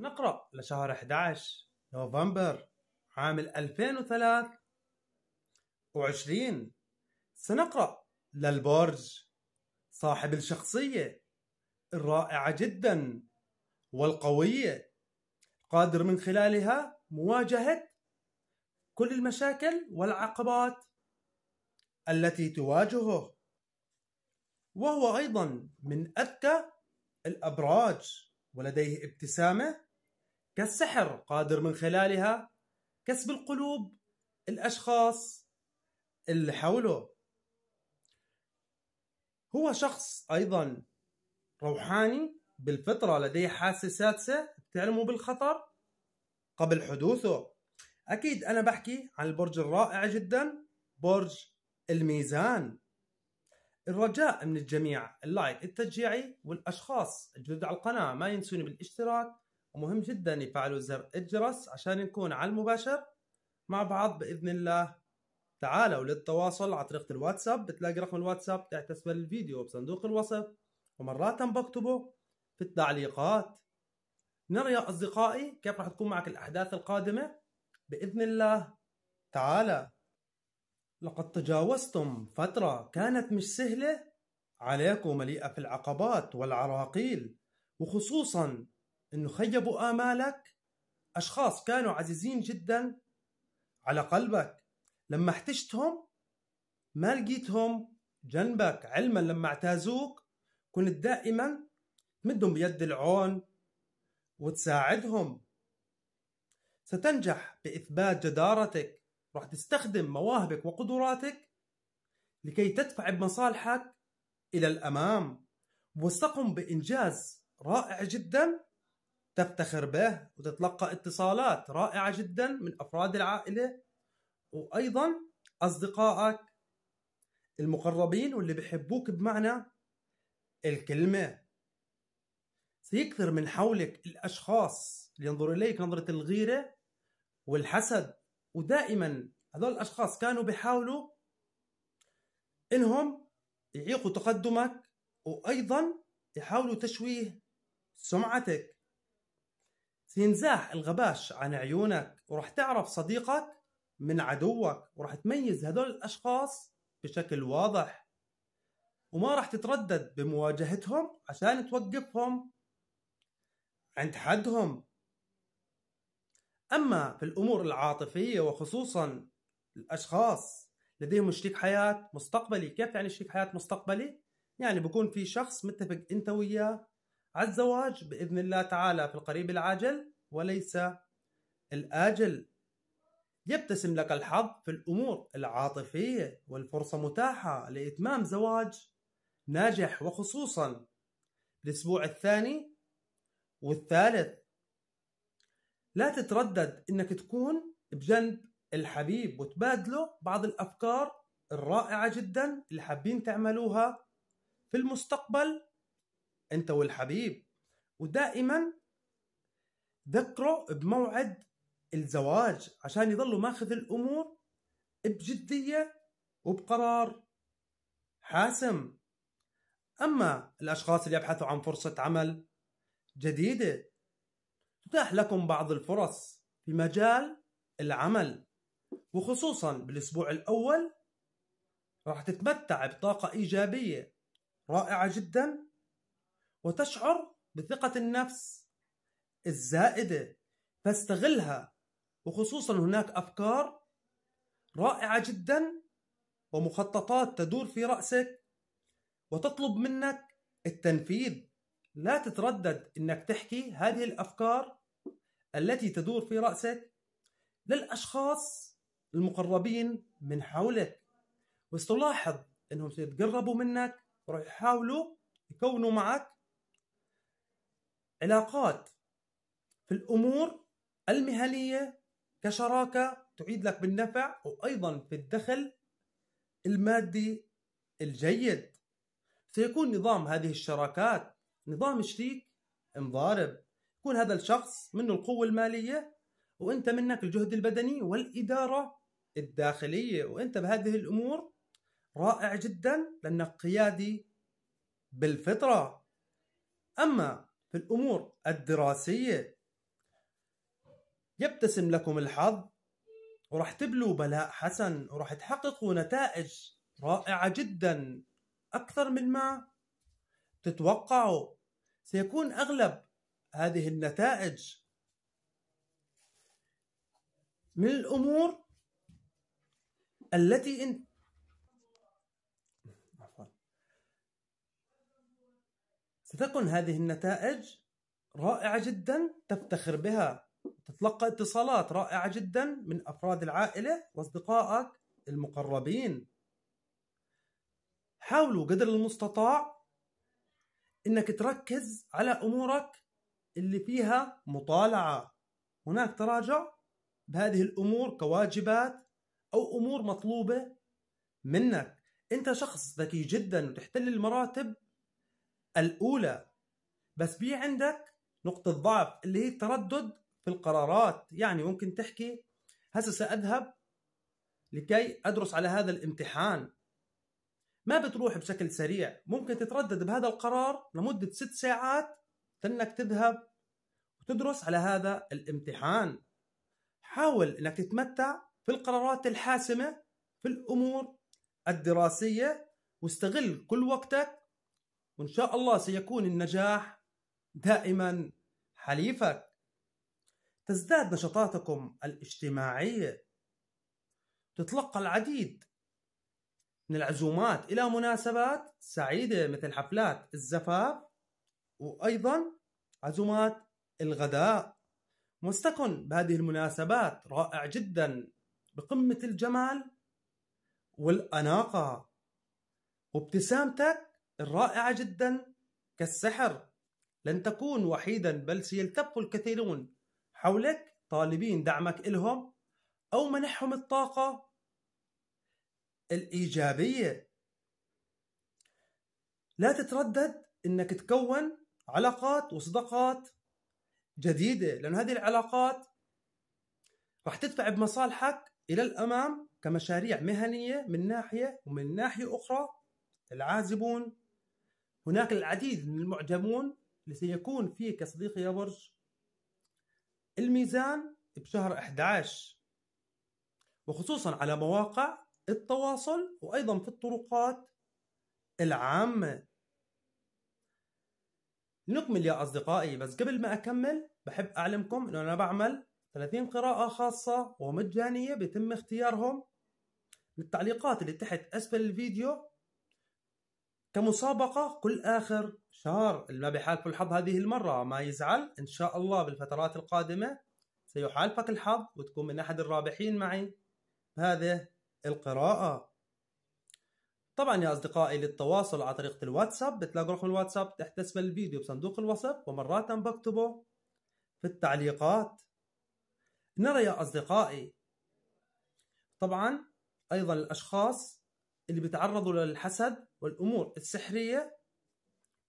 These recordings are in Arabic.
نقرأ لشهر 11 نوفمبر عام 2023 سنقرأ للبرج صاحب الشخصية الرائعة جدا والقوية قادر من خلالها مواجهة كل المشاكل والعقبات التي تواجهه وهو أيضا من أذكى الأبراج ولديه ابتسامة كالسحر قادر من خلالها كسب القلوب الاشخاص اللي حوله هو شخص ايضا روحاني بالفطره لديه حاسه سادسه بتعلمه بالخطر قبل حدوثه اكيد انا بحكي عن البرج الرائع جدا برج الميزان الرجاء من الجميع اللايك التشجيعي والاشخاص الجدد على القناه ما ينسوني بالاشتراك ومهم جدا يفعلوا زر الجرس عشان نكون على المباشر مع بعض باذن الله تعالوا للتواصل على طريقه الواتساب بتلاقي رقم الواتساب تحت اسفل الفيديو بصندوق الوصف ومرات بكتبه في التعليقات نرى يا اصدقائي كيف راح تكون معك الاحداث القادمه باذن الله تعالى لقد تجاوزتم فتره كانت مش سهله عليكم مليئه في العقبات والعراقيل وخصوصا انه خيبوا امالك اشخاص كانوا عزيزين جدا على قلبك لما احتجتهم ما لقيتهم جنبك علما لما اعتازوك كنت دائما تمدهم بيد العون وتساعدهم ستنجح بإثبات جدارتك راح تستخدم مواهبك وقدراتك لكي تدفع بمصالحك إلى الأمام وستقم بإنجاز رائع جدا تفتخر به وتتلقى اتصالات رائعة جدا من أفراد العائلة وأيضا أصدقائك المقربين واللي بحبوك بمعنى الكلمة سيكثر من حولك الأشخاص اللي ينظروا إليك نظرة الغيرة والحسد ودائما هذول الأشخاص كانوا بحاولوا إنهم يعيقوا تقدمك وأيضا يحاولوا تشويه سمعتك سينزاح الغباش عن عيونك ورح تعرف صديقك من عدوك ورح تميز هذول الأشخاص بشكل واضح وما راح تتردد بمواجهتهم عشان توقفهم عند حدهم أما في الأمور العاطفية وخصوصا الأشخاص لديهم شريك حياة مستقبلي كيف يعني شريك حياة مستقبلي؟ يعني بكون في شخص متفق أنت وياه على الزواج باذن الله تعالى في القريب العاجل وليس الاجل يبتسم لك الحظ في الامور العاطفيه والفرصه متاحه لاتمام زواج ناجح وخصوصا الاسبوع الثاني والثالث لا تتردد انك تكون بجنب الحبيب وتبادله بعض الافكار الرائعه جدا اللي حابين تعملوها في المستقبل انت والحبيب ودائما ذكره بموعد الزواج عشان يظلوا ماخذ الامور بجديه وبقرار حاسم اما الاشخاص اللي يبحثوا عن فرصه عمل جديده تتاح لكم بعض الفرص في مجال العمل وخصوصا بالاسبوع الاول راح تتمتع بطاقه ايجابيه رائعه جدا وتشعر بثقة النفس الزائدة فاستغلها وخصوصا هناك أفكار رائعة جدا ومخططات تدور في رأسك وتطلب منك التنفيذ لا تتردد انك تحكي هذه الافكار التي تدور في راسك للاشخاص المقربين من حولك وستلاحظ انهم سيتقربوا منك ويحاولوا يحاولوا يكونوا معك علاقات في الامور المهنيه كشراكه تعيد لك بالنفع وايضا في الدخل المادي الجيد سيكون نظام هذه الشراكات نظام شريك مضارب يكون هذا الشخص منه القوة المالية وانت منك الجهد البدني والإدارة الداخلية وانت بهذه الأمور رائع جدا لأنك قيادي بالفطرة أما في الأمور الدراسية يبتسم لكم الحظ ورح تبلوا بلاء حسن ورح تحققوا نتائج رائعة جدا أكثر من ما تتوقعوا سيكون أغلب هذه النتائج من الأمور التي ستكون هذه النتائج رائعة جدا تفتخر بها تتلقى اتصالات رائعة جدا من أفراد العائلة وأصدقائك المقربين حاولوا قدر المستطاع انك تركز على امورك اللي فيها مطالعه هناك تراجع بهذه الامور كواجبات او امور مطلوبه منك انت شخص ذكي جدا وتحتل المراتب الاولى بس في عندك نقطه ضعف اللي هي التردد في القرارات يعني ممكن تحكي هسه ساذهب لكي ادرس على هذا الامتحان ما بتروح بشكل سريع ممكن تتردد بهذا القرار لمدة ست ساعات تنك تذهب وتدرس على هذا الامتحان حاول انك تتمتع في القرارات الحاسمة في الامور الدراسية واستغل كل وقتك وإن شاء الله سيكون النجاح دائما حليفك تزداد نشاطاتكم الاجتماعية تتلقى العديد من العزومات إلى مناسبات سعيدة مثل حفلات الزفاف وأيضا عزومات الغداء مستكن بهذه المناسبات رائع جدا بقمة الجمال والأناقة وابتسامتك الرائعة جدا كالسحر لن تكون وحيدا بل سيلتف الكثيرون حولك طالبين دعمك إلهم أو منحهم الطاقة الإيجابية لا تتردد أنك تكون علاقات وصداقات جديدة لأن هذه العلاقات راح تدفع بمصالحك إلى الأمام كمشاريع مهنية من ناحية ومن ناحية أخرى العازبون هناك العديد من المعجمون لسيكون فيك صديقي يا برج الميزان بشهر 11 وخصوصا على مواقع التواصل وأيضا في الطرقات العامة نكمل يا أصدقائي بس قبل ما أكمل بحب أعلمكم أنه أنا بعمل 30 قراءة خاصة ومجانية بيتم اختيارهم بالتعليقات اللي تحت أسفل الفيديو كمسابقة كل آخر شهر اللي ما بحالفه الحظ هذه المرة ما يزعل إن شاء الله بالفترات القادمة سيحالفك الحظ وتكون من أحد الرابحين معي بهذه القراءة طبعا يا أصدقائي للتواصل على طريقة الواتساب بتلاقوا رقم الواتساب تحت اسم الفيديو بصندوق الوصف ومرات بكتبه في التعليقات نرى يا أصدقائي طبعا أيضا الأشخاص اللي بيتعرضوا للحسد والأمور السحرية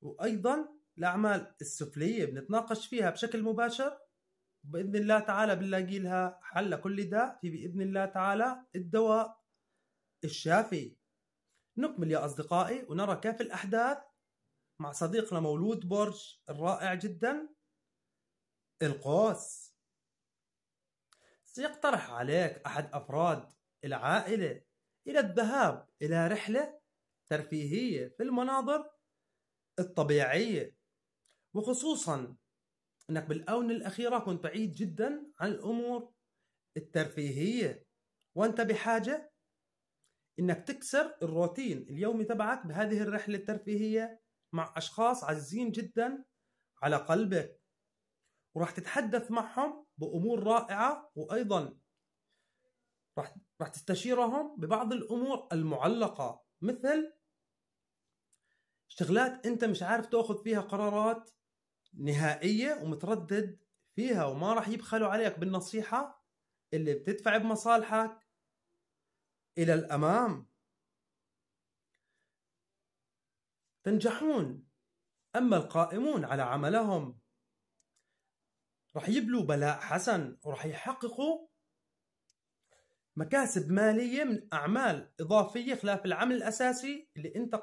وأيضا الأعمال السفلية بنتناقش فيها بشكل مباشر بإذن الله تعالى بنلاقي لها حل لكل داء في بإذن الله تعالى الدواء الشافي نكمل يا أصدقائي ونرى كيف الأحداث مع صديقنا مولود برج الرائع جدا القوس سيقترح عليك أحد أفراد العائلة إلى الذهاب إلى رحلة ترفيهية في المناظر الطبيعية وخصوصا أنك بالآونة الأخيرة كنت بعيد جدا عن الأمور الترفيهية وأنت بحاجة أنك تكسر الروتين اليومي تبعك بهذه الرحلة الترفيهية مع أشخاص عزيزين جدا على قلبك وراح تتحدث معهم بأمور رائعة وأيضا راح راح تستشيرهم ببعض الأمور المعلقة مثل شغلات انت مش عارف تاخذ فيها قرارات نهائيه ومتردد فيها وما راح يبخلوا عليك بالنصيحه اللي بتدفع بمصالحك الى الامام تنجحون اما القائمون على عملهم راح يبلوا بلاء حسن وراح يحققوا مكاسب ماليه من اعمال اضافيه خلاف العمل الاساسي اللي انت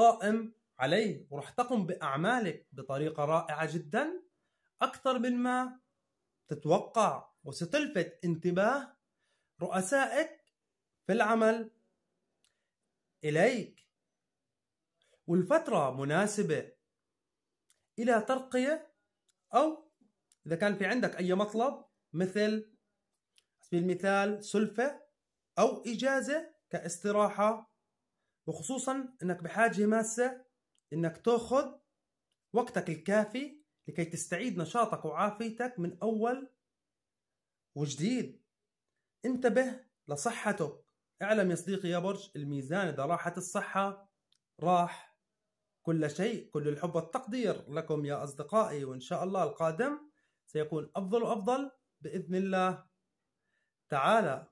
قائم عليه ورح تقوم باعمالك بطريقه رائعه جدا اكثر مما تتوقع وستلفت انتباه رؤسائك في العمل اليك والفتره مناسبه الى ترقيه او اذا كان في عندك اي مطلب مثل سبيل المثال سلفه او اجازه كاستراحه وخصوصا انك بحاجه ماسه انك تاخذ وقتك الكافي لكي تستعيد نشاطك وعافيتك من اول وجديد انتبه لصحتك اعلم يا صديقي يا برج الميزان اذا راحت الصحه راح كل شيء كل الحب والتقدير لكم يا اصدقائي وان شاء الله القادم سيكون افضل وافضل باذن الله تعالى